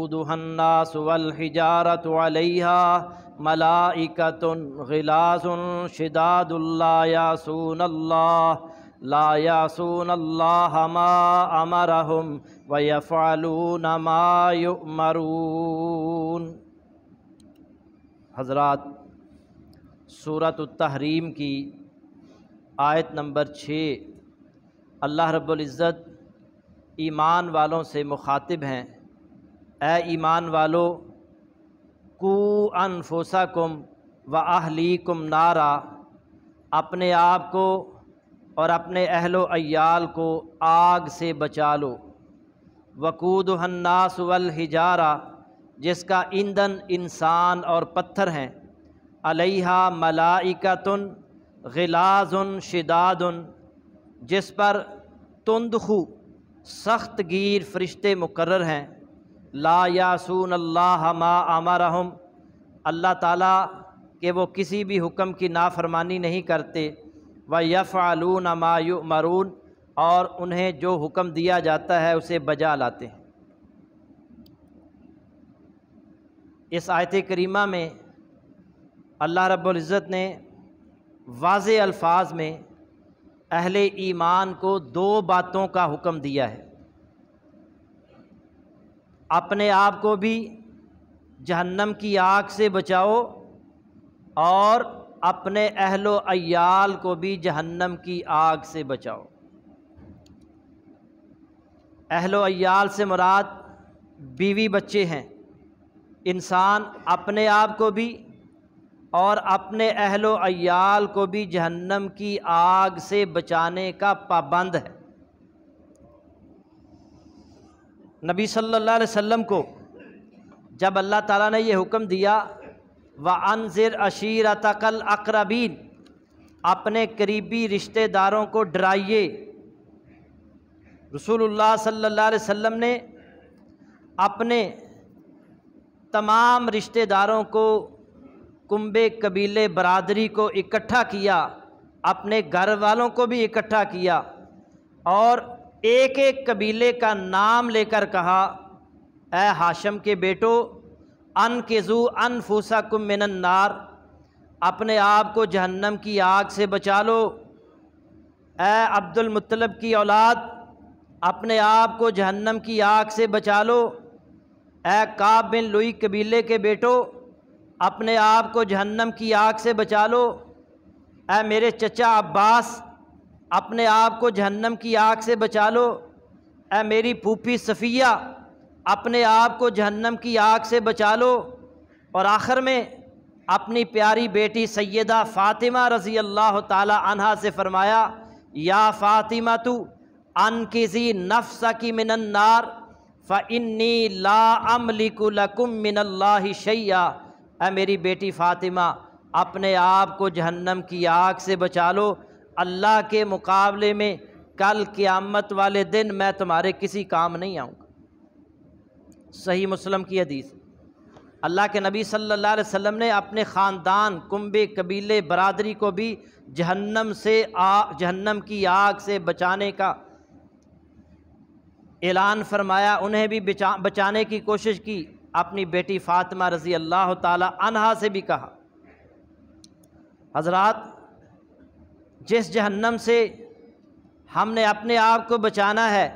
उदहन्नास वलहिजारत अलैहा मलाइकतुन गिलासुन शिदादुल्ला यासून अल्लाह ला यासून अल्लाह मा अमरहुम व यफ़ालून मा युमरून सूरत तहरीम की आयत नंबर छः अल्लाह रब्बुल इज़्ज़त ईमान वालों से मुखातिब हैं ए ईमान वालो कु कुम व आहली कुम नारा अपने आप को और अपने अहलो अयाल को आग से बचा लो वकूद हन्नास वल हिजारा जिसका ईंधन इंसान और पत्थर हैं अलहा मलाइकतुन गिलाजुन शिदादुन जिस पर तुंदखू सख्त गिर फरिश्ते मुकर हैं ला यासून अल्लाह मा आमारहम अल्लाह ताला के वो किसी भी हुक्म की नाफरमानी नहीं करते व यफ़ालून अमायु मरून और उन्हें जो हुक्म दिया जाता है उसे बजा लाते हैं इस आयत करीमा में अल्लाह रब्ज़त ने वाज अल्फाज में अहल ईमान को दो बातों का हुक्म दिया है अपने आप को भी जहन्नम की आग से बचाओ और अपने अहलो अयाल को भी जहन्नम की आग से बचाओ अहलो अयाल से मुराद बीवी बच्चे हैं इंसान अपने आप को भी और अपने अहलो अयाल को भी जहन्नम की आग से बचाने का पाबंद है नबी सल्लल्लाहु अलैहि वसल्लम को जब अल्लाह ताला ने यह हुक्म दिया व अनजर अशीर तकल अक्रबीन अपने करीबी रिश्तेदारों को डराइए रसूलुल्लाह सल्लल्लाहु अलैहि वसल्लम ने अपने तमाम रिश्तेदारों को कुंबे कबीले बरादरी को इकट्ठा किया अपने घर वालों को भी इकट्ठा किया और एक एक कबीले का नाम लेकर कहा ए हाशम के बेटो अन अन फूसा कुम मिनन्नार अपने आप को जहन्नम की आग से बचा लो ए अब्दुल मुत्तलब की औलाद अपने आप को जहन्नम की आग से बचा लो ए काब बिन लुई कबीले के बेटो अपने आप को जहन्नम की आग से बचा लो ए मेरे चचा अब्बास अपने आप को जहन्नम की आग से बचा लो ए मेरी फूफी सफ़िया अपने आप को जहन्नम की आग से बचा लो और आखिर में अपनी प्यारी बेटी सैदा फ़ातिमा रज़ी अल्लाह तह से फ़रमाया या फ़ातिमा तू अन किसी नफ्स की मिनन्नार फ़िन्नी ला अमलिकुलकुम मिनल्ला शैया ए मेरी बेटी फ़ातिमा अपने आप को जहन्नम की आग से बचा लो अल्लाह के मुकाबले में कल क़ियामत वाले दिन मैं तुम्हारे किसी काम नहीं आऊँगा सही मुस्लिम की हदीस अल्लाह के नबी सल्लल्लाहु अलैहि वसल्लम ने अपने ख़ानदान कुंबे कबीले बरदरी को भी जहन्नम से आ जहन्नम की आग से बचाने का ऐलान फरमाया उन्हें भी बचा बचाने की कोशिश की अपनी बेटी फ़ातिमा रज़ी अल्लाह तह से भी कहा हजरात जिस जहन्नम से हमने अपने आप को बचाना है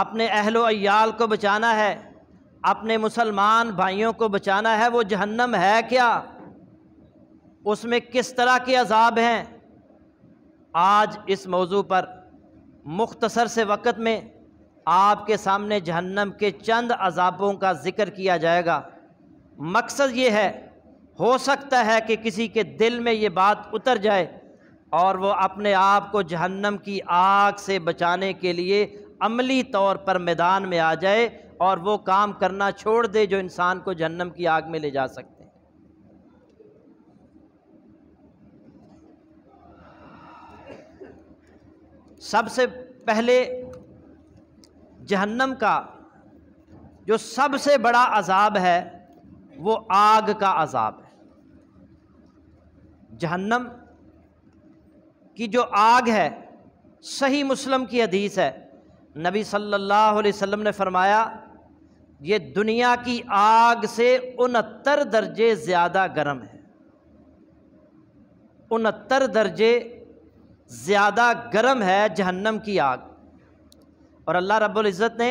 अपने अहलो अयाल को बचाना है अपने मुसलमान भाइयों को बचाना है वो जहन्नम है क्या उसमें किस तरह के अजाब हैं आज इस मौजू पर मुख्तसर से वक़्त में आपके सामने जहन्नम के चंद अजाबों का ज़िक्र किया जाएगा मकसद ये है हो सकता है कि किसी के दिल में ये बात उतर जाए और वो अपने आप को जहन्नम की आग से बचाने के लिए अमली तौर पर मैदान में आ जाए और वो काम करना छोड़ दे जो इंसान को जहन्नम की आग में ले जा सकते हैं सबसे पहले जहन्नम का जो सबसे बड़ा अजाब है वो आग का अजाब है जहन्नम कि जो आग है सही मुस्लिम की हदीस है नबी सल्लल्लाहु अलैहि वसल्लम ने फरमाया ये दुनिया की आग से उनहत्तर दर्जे ज़्यादा गर्म है उनहत्तर दर्जे ज़्यादा गर्म है जहन्नम की आग और अल्लाह रब्बुल इज़्ज़त ने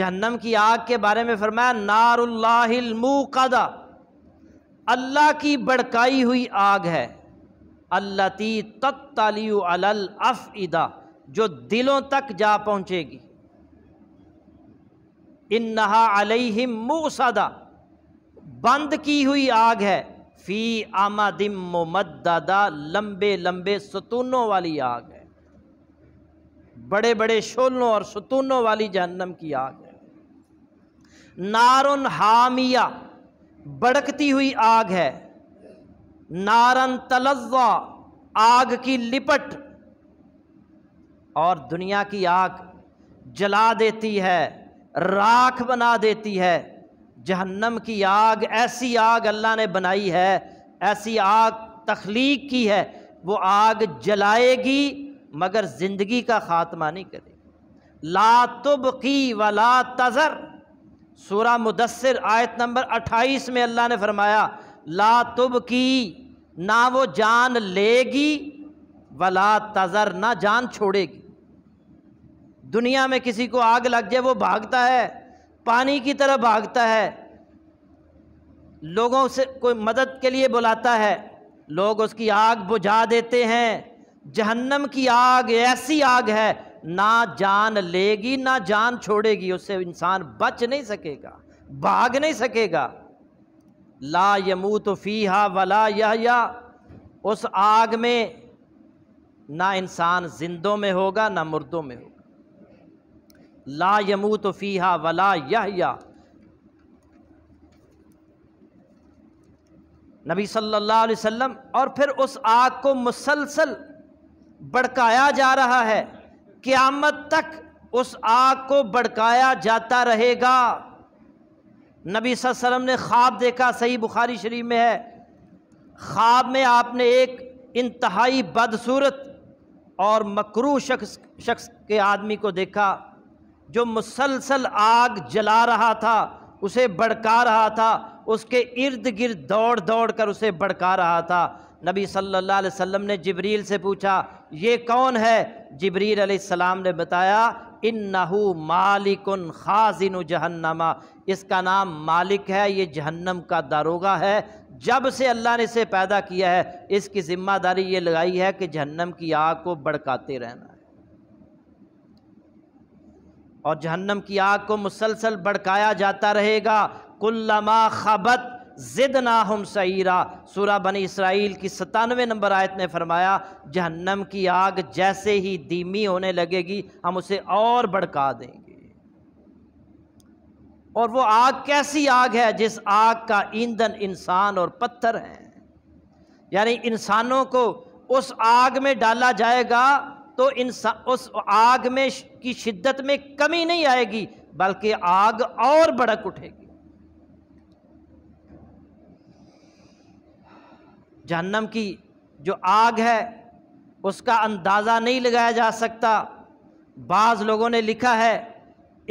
जहन्नम की आग के बारे में फरमाया नारुल्लाहिल मुकदा अल्लाह की भड़काई हुई आग है अल्लती तत्तली अलल अफ़िदा जो दिलों तक जा पहुँचेगी इन नहा अलहिम मूसदा बंद की हुई आग है फ़ी आमा आमदिम मुमददा लंबे लंबे सतूनों वाली आग है बड़े बड़े शोलों और सतूनों वाली जहन्नम की आग है नारुन हामिया बड़कती हुई आग है नारन तलज्जा आग की लिपट और दुनिया की आग जला देती है राख बना देती है जहन्नम की आग ऐसी आग अल्लाह ने बनाई है ऐसी आग तख्लीक की है वो आग जलाएगी मगर ज़िंदगी का ख़ात्मा नहीं करेगी ला तुबकी वला तज़र सूरा मुदसर आयत नंबर 28 में अल्लाह ने फरमाया ला तुब की ना वो जान लेगी वला तजर ना जान छोड़ेगी दुनिया में किसी को आग लग जाए वो भागता है पानी की तरह भागता है लोगों से कोई मदद के लिए बुलाता है लोग उसकी आग बुझा देते हैं जहन्नम की आग ऐसी आग है ना जान लेगी ना जान छोड़ेगी उससे इंसान बच नहीं सकेगा भाग नहीं सकेगा ला यमू तो फ़ीहा वला यहया उस आग में ना इंसान जिंदों में होगा ना मुर्दों में होगा ला यमू तो फ़ीहा वला यहया नबी सल्लल्लाहु अलैहि वसल्लम और फिर उस आग को मुसलसल भड़काया जा रहा है क़्यामत तक उस आग को भड़काया जाता रहेगा नबी वसल्लम ने ख्वाब देखा सही बुखारी शरीफ में है ख्वाब में आपने एक इंतहाई बदसूरत और मकरू शख्स शख्स के आदमी को देखा जो मुसलसल आग जला रहा था उसे भड़का रहा था उसके इर्द गिर्द दौड़ दौड़ कर उसे भड़का रहा था नबी सल्लल्लाहु अलैहि वसल्लम ने जबरील से पूछा ये कौन है जबरील सलाम ने बताया इन नहू मालिकन खाजिन जहन्नमा इसका नाम मालिक है ये जहन्नम का दारोगा है जब से अल्लाह ने इसे पैदा किया है इसकी ज़िम्मेदारी ये लगाई है कि जहन्नम की आग को भड़काते रहना है और जहन्नम की आग को मुसलसल भड़काया जाता रहेगा कुल्लमा खबत ज़िद ना हम सईरा सूरा बनी इसराइल की सतानवे नंबर आयत में फरमाया जहन्नम की आग जैसे ही धीमी होने लगेगी हम उसे और भड़का देंगे और वो आग कैसी आग है जिस आग का ईंधन इंसान और पत्थर हैं यानी इंसानों को उस आग में डाला जाएगा तो इंसान उस आग में की शिद्दत में कमी नहीं आएगी बल्कि आग और भड़क उठेगी जहन्नम की जो आग है उसका अंदाज़ा नहीं लगाया जा सकता बाज़ लोगों ने लिखा है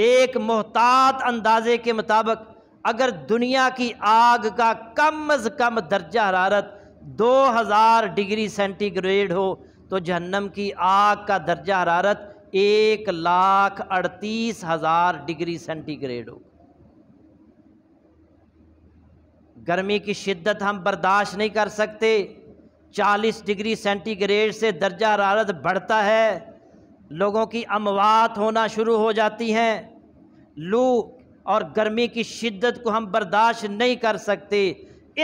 एक मोहतात अंदाजे के मुताबिक अगर दुनिया की आग का कम अज़ कम दर्जा हरारत 2000 डिग्री सेंटीग्रेड हो तो जहन्नम की आग का दर्जा हरारत एक लाख अड़तीस हज़ार डिग्री सेंटीग्रेड होगा गर्मी की शिद्दत हम बर्दाश्त नहीं कर सकते 40 डिग्री सेंटीग्रेड से दर्जा हरारत बढ़ता है लोगों की अमवात होना शुरू हो जाती हैं लू और गर्मी की शिद्दत को हम बर्दाश्त नहीं कर सकते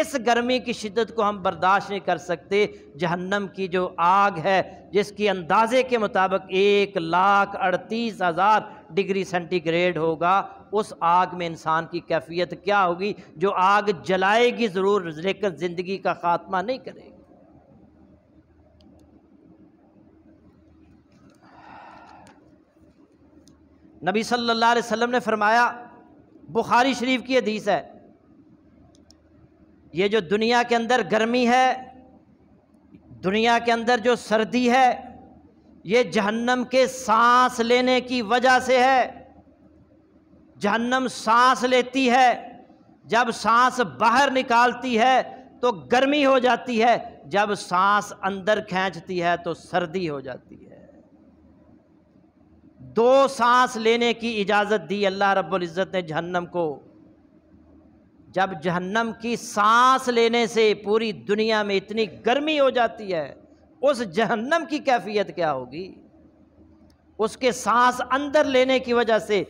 इस गर्मी की शिद्दत को हम बर्दाश्त नहीं कर सकते जहन्नम की जो आग है जिसकी अंदाज़े के मुताबिक एक लाख अड़तीस हज़ार डिग्री सेंटीग्रेड होगा उस आग में इंसान की कैफियत क्या होगी जो आग जलाएगी ज़रूर लेकर ज़िंदगी का ख़ात्मा नहीं करेगी नबी सल्लल्लाहु अलैहि वसल्लम ने फरमाया बुखारी शरीफ की हदीस है ये जो दुनिया के अंदर गर्मी है दुनिया के अंदर जो सर्दी है ये जहन्नम के सांस लेने की वजह से है जहन्नम सांस लेती है जब सांस बाहर निकालती है तो गर्मी हो जाती है जब सांस अंदर खींचती है तो सर्दी हो जाती है दो सांस लेने की इजाज़त दी अल्लाह रब्बुल इज़्ज़त ने जहन्नम को जब जहन्नम की सांस लेने से पूरी दुनिया में इतनी गर्मी हो जाती है उस जहन्नम की कैफियत क्या होगी उसके सांस अंदर लेने की वजह से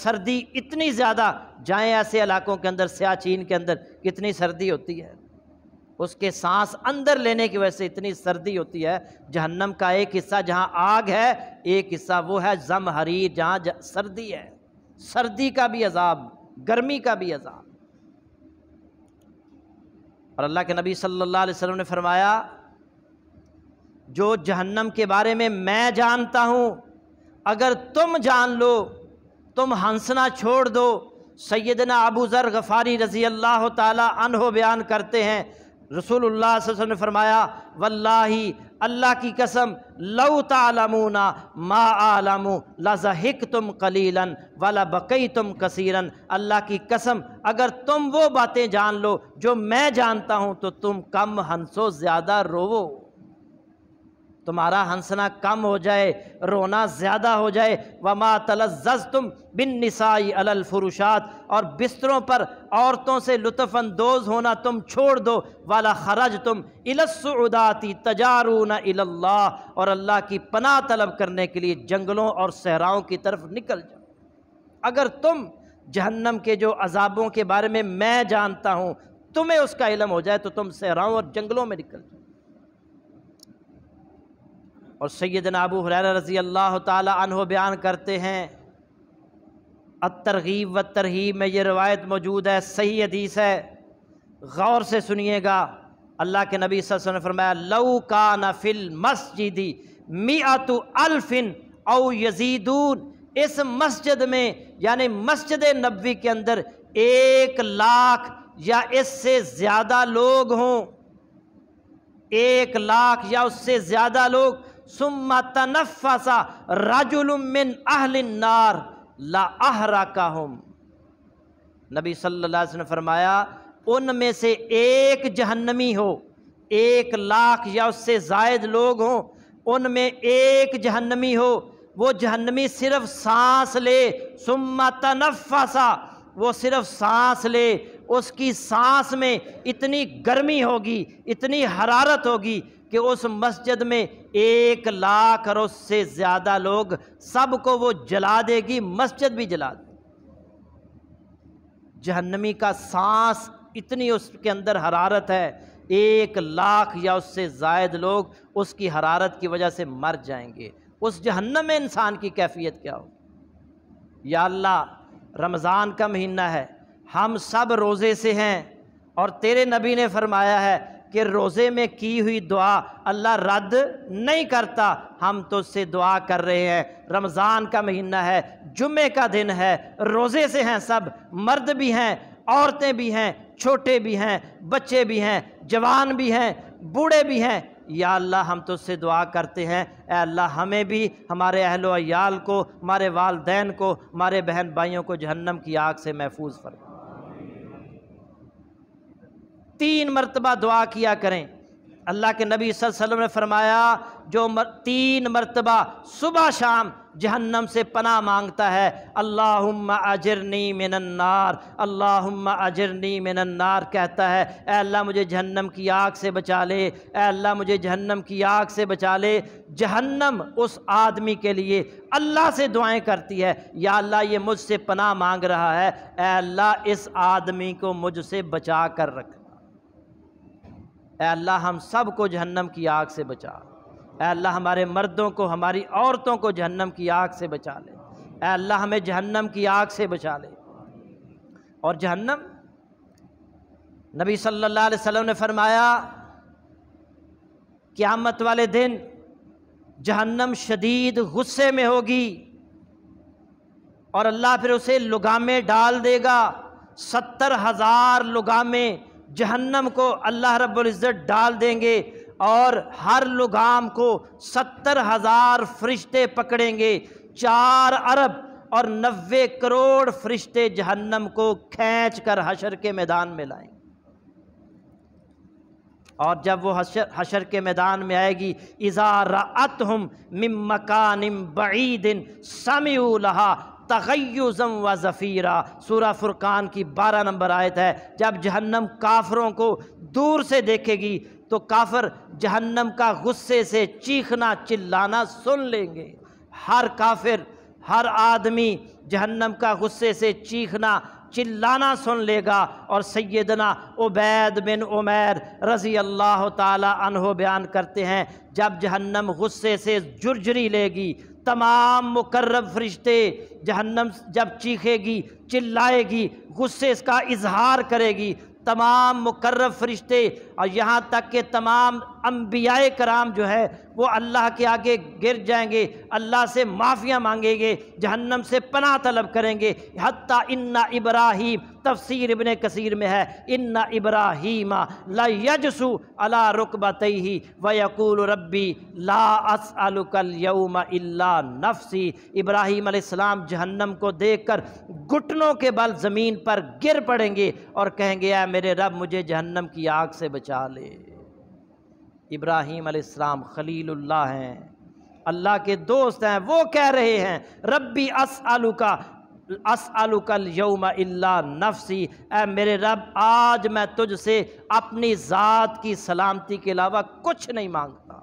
सर्दी इतनी ज़्यादा जाएं ऐसे इलाकों के अंदर सियाचीन के अंदर कितनी सर्दी होती है उसके सांस अंदर लेने की वजह से इतनी सर्दी होती है जहन्नम का एक हिस्सा जहाँ आग है एक हिस्सा वो है जम हरीर जहाँ सर्दी है सर्दी का भी अजाब गर्मी का भी अजाब और अल्लाह के नबी सल्लल्लाहु अलैहि वसल्लम ने फरमाया जो जहन्नम के बारे में मैं जानता हूँ अगर तुम जान लो तुम हंसना छोड़ दो सैदना अबू ज़र गफ़ारी रज़ी अल्लाह तहो बयान करते हैं रसूलुल्लाह वसल्लम ने फरमाया वल्लाही अल्लाह की कसम लऊ तमूना मा आलमू लजहिक तुम कलीलन वाला बकई तुम कसीरन अल्लाह की कसम अगर तुम वो बातें जान लो जो मैं जानता हूँ तो तुम कम हंसो ज़्यादा रोवो तुम्हारा हंसना कम हो जाए रोना ज़्यादा हो जाए वमा तलज़ तुम बिन नसाई अलफुरुशात और बिस्तरों पर औरतों से लुफानंदोज़ होना तुम छोड़ दो वाला खरज तुम तजारू न अल्लाह और अल्लाह की पनाह तलब करने के लिए जंगलों और सहराओं की तरफ निकल जाओ अगर तुम जहन्नम के जो अजाबों के बारे में मैं जानता हूँ तुम्हें उसका इलम हो जाए तो तुम सहराओं और जंगलों में निकल जाओ और सैदन अबू हुर रज़ी अल्लाह तहो बयान करते हैं अतरगीब व तरहीब में ये रवायत मौजूद है सही हदीस है गौर से सुनिएगा अल्लाह के नबी वसल्लम फरमाया लऊ का नफिल मस्जिदी मियातु अलफ़िन औ यजीदून इस मस्जिद में यानी मस्जिद नबी के अंदर एक लाख या इससे ज़्यादा लोग हों एक लाख या उससे ज़्यादा लोग सुम्मा तनफ़सा राजुलमिन अहलनार ला आहरा का हम नबी सल्लल्लाहु ने फरमाया उनमें से एक जहन्नमी हो एक लाख या उससे जायद लोग हों उनमें एक जहन्नमी हो वो जहन्नमी सिर्फ सांस ले सुम्मा तनफासा वो सिर्फ सांस ले उसकी सांस में इतनी गर्मी होगी इतनी हरारत होगी कि उस मस्जिद में एक लाख और उससे ज़्यादा लोग सबको वो जला देगी मस्जिद भी जला दे जहन्नमी का सांस इतनी उसके अंदर हरारत है एक लाख या उससे जायद लोग उसकी हरारत की वजह से मर जाएंगे उस जहन्नम में इंसान की कैफियत क्या हो या अल्लाह रमज़ान का महीना है हम सब रोज़े से हैं और तेरे नबी ने फरमाया है कि रोज़े में की हुई दुआ अल्लाह रद्द नहीं करता हम तो उससे दुआ कर रहे हैं रमज़ान का महीना है जुम्मे का दिन है रोज़े से हैं सब मर्द भी हैं औरतें भी हैं छोटे भी हैं बच्चे भी हैं जवान भी हैं बूढ़े भी हैं या अल्लाह हम तो उससे दुआ करते हैं अल्लाह हमें भी हमारे अहलोयाल को हमारे वालदेन को हमारे बहन भाइयों को जहन्नम की आग से महफूज फरमा तीन मरतबा दुआ किया करें अल्लाह के नबी वसल्लम ने फरमाया जो मर, तीन मरतबा सुबह शाम जहन्नम से पना मांगता है अल्लाह अजरनी मिनन्नार अल्लाह अजरनी मिनन्नार कहता है अल्लाह मुझे जहन्नम की आग से बचा ले अल्लाह मुझे जहन्नम की आग से बचा ले जहन्नम उस आदमी के लिए अल्लाह से दुआएं करती है या अल्लाह ये मुझसे पना मांग रहा है अल्लाह इस आदमी को मुझसे बचा कर रख अल्लाह हम सब को जहन्नम की आग से बचा अल्लाह हमारे मर्दों को हमारी औरतों को जहन्नम की आग से बचा ले अल्लाह हमें जहन्नम की आग से बचा ले और जहन्नम नबी सल्लल्लाहु अलैहि वसल्लम ने फरमाया क़यामत वाले दिन जहन्नम शदीद गुस्से में होगी और अल्लाह फिर उसे लुगामे डाल देगा सत्तर हज़ार लुगामें जहन्नम को अल्लाह रब्ज़त डाल देंगे और हर लुगाम को सत्तर हज़ार फरिश्ते पकड़ेंगे चार अरब और नबे करोड़ फरिश्ते जहन्नम को खींच कर हशर के मैदान में लाएंगे और जब वो हशर हशर के मैदान में आएगी इज़ा रत हम मकान दिन समी लहा तगैज़म व ज़फ़ीरा सूरा फुरकान की बारह नंबर आयत है जब जहन्नम काफरों को दूर से देखेगी तो काफर जहन्नम का गुस्से से चीखना चिल्लाना सुन लेंगे हर काफिर हर आदमी जहन्नम का गुस्से से चीखना चिल्लाना सुन लेगा और सैदना उबैद बिन उमैर रज़ी अल्लाह ताला बयान करते हैं जब जहन्नम गुस्से से जुर्जरी लेगी तमाम मुकर्रब फरिश्ते जहन्नम जब चीखेगी चिल्लाएगी गुस्से इसका इजहार करेगी तमाम मुकर्रब फरिश्ते और यहाँ तक के तमाम अम्बिया कराम जो है वो अल्लाह के आगे गिर जाएंगे अल्लाह से माफ़िया मांगेंगे जहन्नम से पना तलब करेंगे हती इन्ना इब्राहिम तफसीर इबन कसीर में है इन्ना इब्राहिम लजसु अला रुकबत ही वकूल रब्बी ला असअलकल यौम नफसी इब्राहिम अलैहिस्सलाम जहन्नम को देख कर घुटनों के बल ज़मीन पर गिर पड़ेंगे और कहेंगे आ मेरे रब मुझे जहन्नम की आग से बचा ले इब्राहिम अलैहिस्सलाम खलीलुल्लाह हैं अल्लाह के दोस्त हैं वो कह रहे हैं रब्बी अस आलू का अस आलू कल यौम अल्ला नफसी ए मेरे रब आज मैं तुझसे अपनी ज़ात की सलामती के अलावा कुछ नहीं मांगता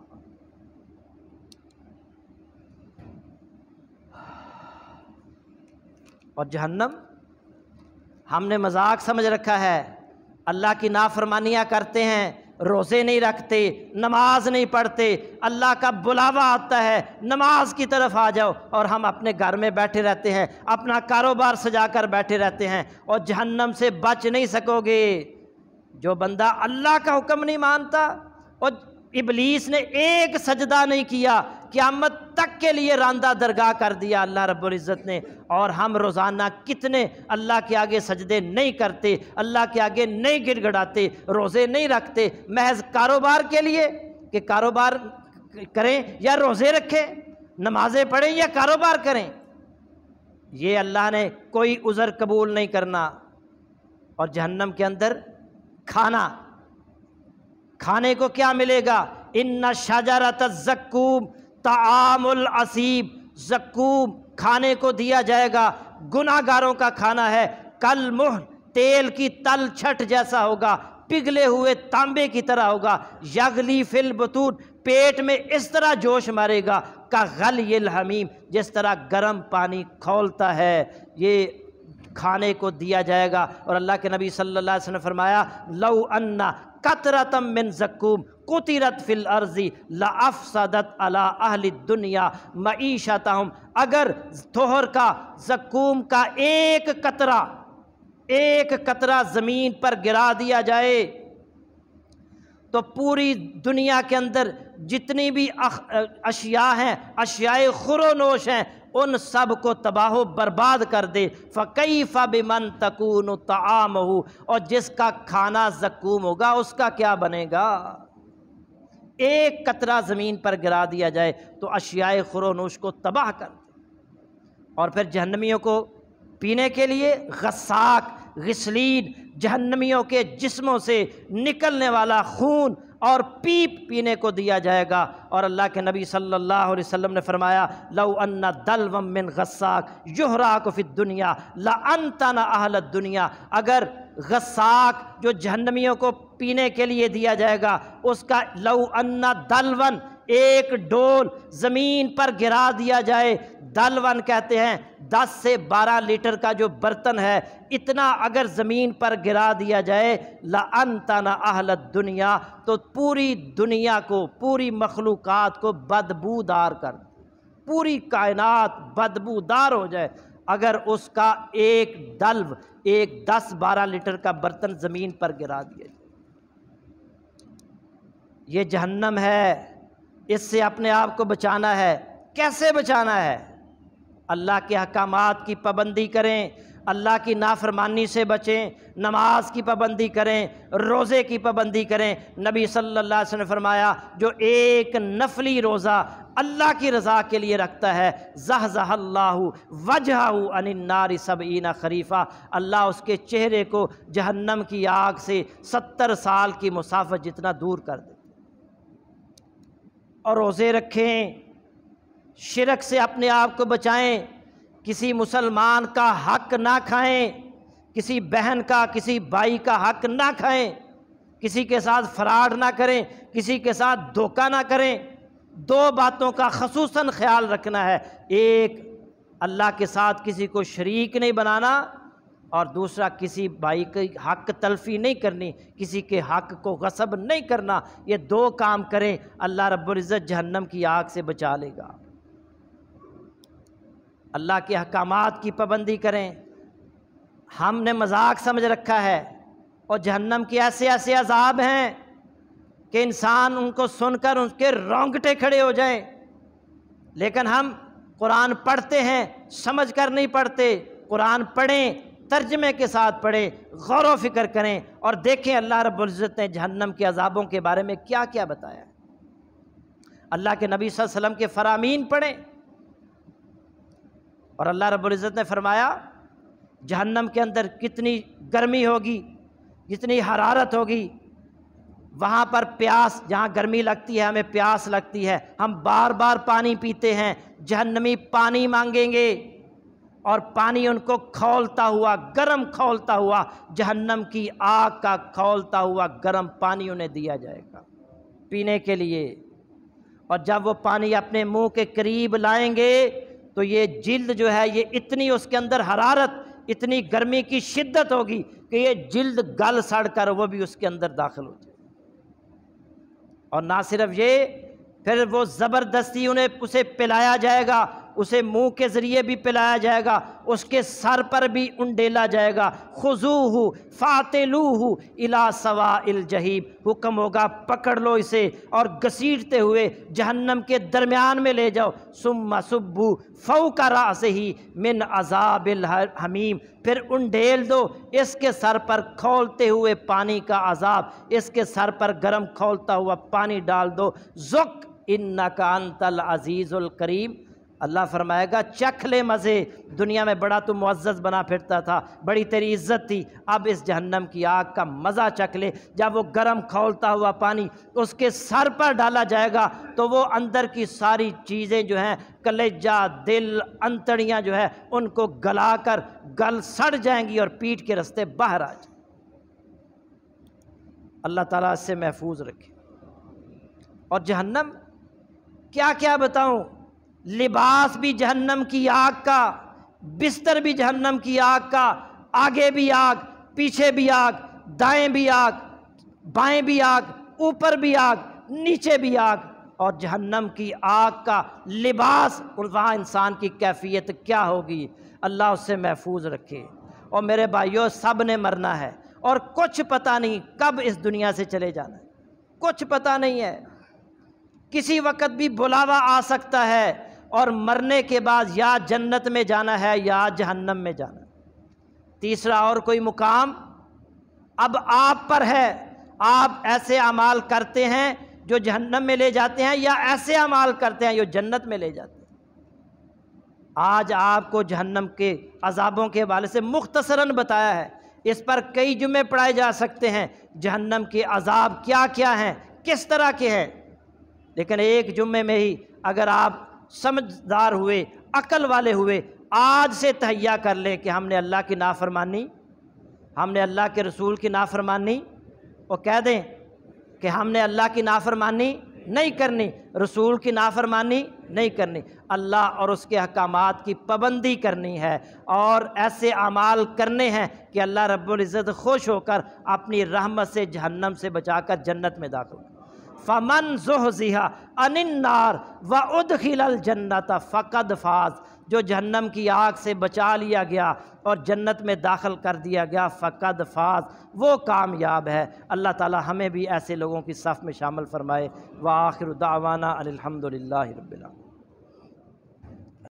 और जहन्नम हमने मजाक समझ रखा है अल्लाह की नाफरमानियाँ करते हैं रोज़े नहीं रखते नमाज नहीं पढ़ते अल्लाह का बुलावा आता है नमाज की तरफ आ जाओ और हम अपने घर में बैठे रहते हैं अपना कारोबार सजा कर बैठे रहते हैं और जहन्नम से बच नहीं सकोगे जो बंदा अल्लाह का हुक्म नहीं मानता और इबलीस ने एक सजदा नहीं किया क़्यामत तक के लिए रांदा दरगाह कर दिया अल्लाह रबुल्जत ने और हम रोज़ाना कितने अल्लाह के आगे सजदे नहीं करते अल्लाह के आगे नहीं गिड़गड़ाते रोज़े नहीं रखते महज कारोबार के लिए कि कारोबार करें या रोज़े रखें नमाज़ें पढ़ें या कारोबार करें ये अल्लाह ने कोई उज़र कबूल नहीं करना और जहन्नम के अंदर खाना खाने को क्या मिलेगा इन्ना शाजरत जक्कूम तामुल असीब जकूब खाने को दिया जाएगा गुनागारों का खाना है कल मुह तेल की तल छट जैसा होगा पिघले हुए तांबे की तरह होगा यगली फिल बतूत पेट में इस तरह जोश मारेगा का गल ये हमीम जिस तरह गर्म पानी खोलता है ये खाने को दिया जाएगा और अल्लाह के नबी सल्लल्लाहु अलैहि वसल्लम ने फरमाया लव अन्ना कतरतम मिन जकूम कुतिरत फिल अर्जी सदत अला अहल दुनिया मीशत अगर तोहर का जकूम का एक कतरा एक कतरा ज़मीन पर गिरा दिया जाए तो पूरी दुनिया के अंदर जितनी भी अशिया हैं अशियाए खुरोनोश हैं उन सब को तबाह बर्बाद कर दे फ़कई मन तकून तमाम हो और जिसका खाना जकूम होगा उसका क्या बनेगा एक कतरा ज़मीन पर गिरा दिया जाए तो अशियाए खुरोनूश को तबाह कर दे और फिर जहन्नमियों को पीने के लिए गसाक गसलीन जहन्नमियों के जिस्मों से निकलने वाला खून और पीप पीने को दिया जाएगा और अल्लाह के नबी सल्लल्लाहु अलैहि वसल्लम ने फरमाया लव अन्ना दलवम मिन गस्साक युहरा को दुनिया ला अनतना अहलत दुनिया अगर गसाक जो जहन्नमियों को पीने के लिए दिया जाएगा उसका लऊ अन्ना दलवन एक डोल ज़मीन पर गिरा दिया जाए दलवन कहते हैं 10 से 12 लीटर का जो बर्तन है इतना अगर ज़मीन पर गिरा दिया जाए लान तना अहलत दुनिया तो पूरी दुनिया को पूरी मखलूक़ को बदबूदार कर पूरी कायनात बदबूदार हो जाए अगर उसका एक दल्व एक 10-12 लीटर का बर्तन ज़मीन पर गिरा दिया जाए ये जहन्नम है इससे अपने आप को बचाना है कैसे बचाना है अल्लाह के अहकाम की पाबंदी करें अल्लाह की नाफरमानी से बचें नमाज की पाबंदी करें रोज़े की पाबंदी करें नबी सल्लल्लाहु अलैहि वसल्लम ने फरमाया जो एक नफली रोज़ा अल्लाह की रज़ा के लिए रखता है जह जहल्लाहू वजहाऊ अनिन्नारी सब ईना खरीफा अल्लाह उसके चेहरे को जहन्नम की आग से सत्तर साल की मुसाफत जितना दूर कर दे और रोज़े रखें शिरक से अपने आप को बचाएं किसी मुसलमान का हक ना खाएं किसी बहन का किसी भाई का हक ना खाएं किसी के साथ फ्राड ना करें किसी के साथ धोखा ना करें दो बातों का खसूस ख्याल रखना है एक अल्लाह के साथ किसी को शरीक नहीं बनाना और दूसरा किसी भाई के हक तलफी नहीं करनी किसी के हक को गसब नहीं करना ये दो काम करें अल्लाह रब्ज़त जहन्नम की आग से बचा लेगा अल्लाह के अहकाम की पाबंदी करें हमने मजाक समझ रखा है और जहन्नम के ऐसे ऐसे अजाब हैं कि इंसान उनको सुनकर उनके रोंगटे खड़े हो जाएं लेकिन हम कुरान पढ़ते हैं समझ कर नहीं पढ़ते कुरान पढ़ें तर्जमे के साथ पढ़े गौर फिक्र करें और देखें अल्लाह रब्ज़त ने जहन्नम के अजाबों के बारे में क्या क्या बताया अल्लाह के नबी वसल्लम के फ़रामीन पढ़ें और अल्लाह रब्ज़त ने फ़रमाया जहन्नम के अंदर कितनी गर्मी होगी कितनी हरारत होगी वहाँ पर प्यास जहाँ गर्मी लगती है हमें प्यास लगती है हम बार बार पानी पीते हैं जहन्नमी पानी मांगेंगे और पानी उनको खौलता हुआ गर्म खौलता हुआ जहन्नम की आग का खौलता हुआ गर्म पानी उन्हें दिया जाएगा पीने के लिए और जब वो पानी अपने मुंह के करीब लाएंगे तो ये जिल्द जो है ये इतनी उसके अंदर हरारत इतनी गर्मी की शिद्दत होगी कि ये जिल्द गल सड़ कर वो भी उसके अंदर दाखिल हो जाए और ना सिर्फ ये फिर वो ज़बरदस्ती उन्हें उसे पिलाया जाएगा उसे मुंह के ज़रिए भी पिलाया जाएगा उसके सर पर भी उंडेला जाएगा खुजू हो फातलू हो इला सवा इल जहीब हुक्म होगा पकड़ लो इसे और घसीटते हुए जहन्नम के दरमियान में ले जाओ सुम सुब्बू फो का रास ही मिन अजाबिल हमीम फिर उंडेल दो इसके सर पर खोलते हुए पानी का अजाब इसके सर पर गर्म खोलता हुआ पानी डाल दो जुक इन नकानतल अज़ीज़ुल करीम अल्लाह फरमाएगा चख ले मज़े दुनिया में बड़ा तो मुआज़ बना फिरता था बड़ी तेरी इज्जत थी अब इस जहन्नम की आग का मज़ा चख ले जब वो गर्म खौलता हुआ पानी उसके सर पर डाला जाएगा तो वो अंदर की सारी चीज़ें जो हैं कलेजा दिल अंतड़ियाँ जो है उनको गला कर गल सड़ जाएंगी और पीठ के रस्ते बाहर आ जाए अल्लाह ताला से महफूज रखे और जहन्नम क्या क्या बताऊँ लिबास भी जहन्नम की आग का बिस्तर भी जहन्नम की आग का आगे भी आग पीछे भी आग दाएं भी आग बाएं भी आग ऊपर भी आग नीचे भी आग और जहन्नम की आग का लिबास वहाँ इंसान की कैफियत क्या होगी अल्लाह उससे महफूज रखे और मेरे भाइयों सब ने मरना है और कुछ पता नहीं कब इस दुनिया से चले जाना है कुछ पता नहीं है किसी वक्त भी बुलावा आ सकता है और मरने के बाद या जन्नत में जाना है या जहन्नम में जाना तीसरा और कोई मुकाम अब आप पर है आप ऐसे अमाल करते हैं जो जहन्नम में ले जाते हैं या ऐसे अमाल करते हैं जो जन्नत में ले जाते हैं आज आपको जहन्नम के अजाबों के हवाले से मुख्तसरन बताया है इस पर कई जुमे पढ़ाए जा सकते हैं जहन्नम के अजाब क्या क्या हैं किस तरह के हैं लेकिन एक जुम्मे में ही अगर आप समझदार हुए अकल वाले हुए आज से तहिया कर लें कि हमने अल्लाह की नाफरमानी हमने अल्लाह के रसूल की नाफरमानी और कह दें कि हमने अल्लाह की नाफरमानी नहीं करनी रसूल की नाफरमानी नहीं करनी अल्लाह और उसके अहकाम की पाबंदी करनी है और ऐसे अमाल करने हैं कि अल्लाह रब्ज़त खुश होकर अपनी रहमत से जहन्नम से बचाकर जन्नत में दाखिल फ़मन जोहजिहा अनिन्नार व खिलल जन्नत फ़कद फाज जो जहन्नम की आग से बचा लिया गया और जन्नत में दाखिल कर दिया गया फ़कद फाज वो कामयाब है अल्लाह ताला हमें भी ऐसे लोगों की सफ़ में शामिल फ़रमाए व आखिर दावाना अलहमदिल्ला